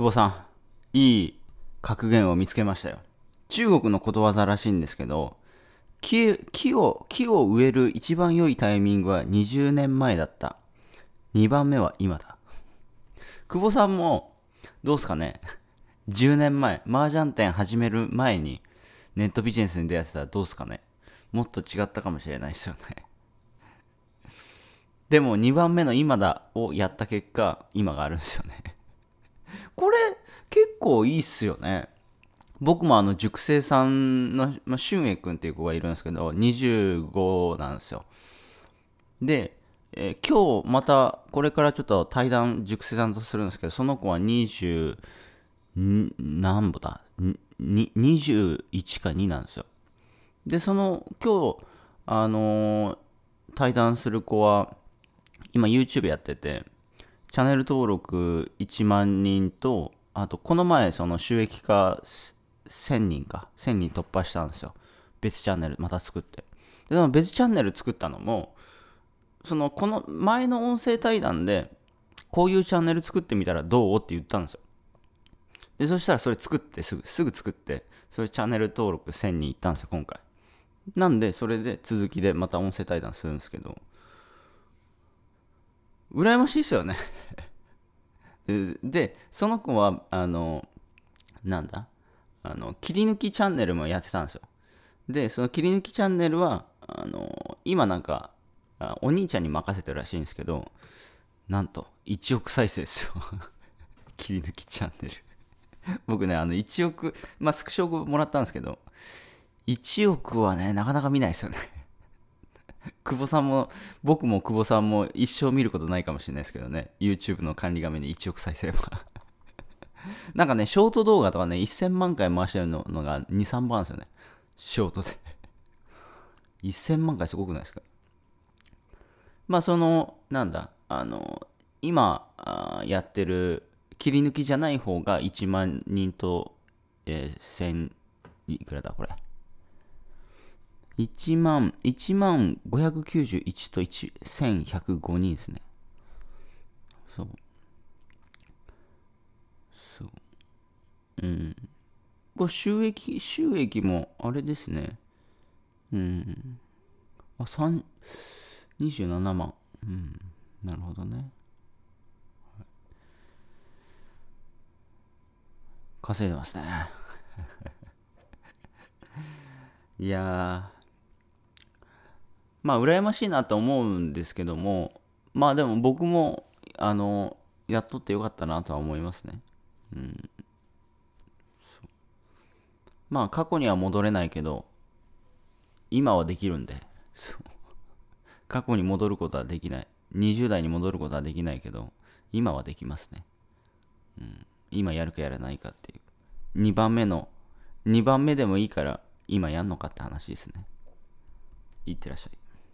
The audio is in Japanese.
久保さん、いい格言を見つけましたよ。中国のことわざらしいんですけど、木木を木を植える一番良いタイミングは20年前だった。2番目は今だ。久保さんも、どうすかね ?10 年前、麻雀店始める前に、ネットビジネスに出会ってたらどうすかねもっと違ったかもしれないですよねでも2番目の今だをやった結果、今があるんですよね構いいっすよね。僕もあの塾生さんの、まあ、俊英君っていう子がいるんですけど、25なんですよ。で、えー、今日またこれからちょっと対談、塾生さんとするんですけど、その子は20、何歩だ ?21 か2なんですよ。で、その今日、あのー、対談する子は、今 YouTube やってて、チャンネル登録1万人と、あと、この前、その収益化1000人か、1000人突破したんですよ。別チャンネル、また作って。で、でも別チャンネル作ったのも、その、この前の音声対談で、こういうチャンネル作ってみたらどうって言ったんですよ。で、そしたらそれ作ってすぐ、すぐ作って、それチャンネル登録1000人いったんですよ、今回。なんで、それで続きでまた音声対談するんですけど、羨ましいですよねでその子はあのなんだあの切り抜きチャンネルもやってたんですよでその切り抜きチャンネルはあの今なんかお兄ちゃんに任せてるらしいんですけどなんと1億再生ですよ 切り抜きチャンネル僕ねあの1億まあスクショもらったんですけど1億はねなかなか見ないですよね 久保さんも、僕も久保さんも一生見ることないかもしれないですけどね、YouTube の管理画面で1億再生は。なんかね、ショート動画とかね、1000万回回してるのが2、3番ですよね。ショートで1000 万回すごくないですかまあ、その、なんだ、あの、今あやってる切り抜きじゃない方が1万人と、えー、1000、いくらだこれ。1万、1万591と1105人ですね。そう。そう。うん。こ収益、収益もあれですね。うん。あ、3、27万。うん。なるほどね。稼いでますね。い やまあ羨ましいなと思うんですけどもまあでも僕もあのやっとってよかったなとは思いますねうんまあ過去には戻れないけど今はできるんで過去に戻ることはできない20代に戻ることはできないけど今はできますね、うん、今やるかやらないかっていう2番目の2番目でもいいから今やんのかって話ですねいってらっしゃい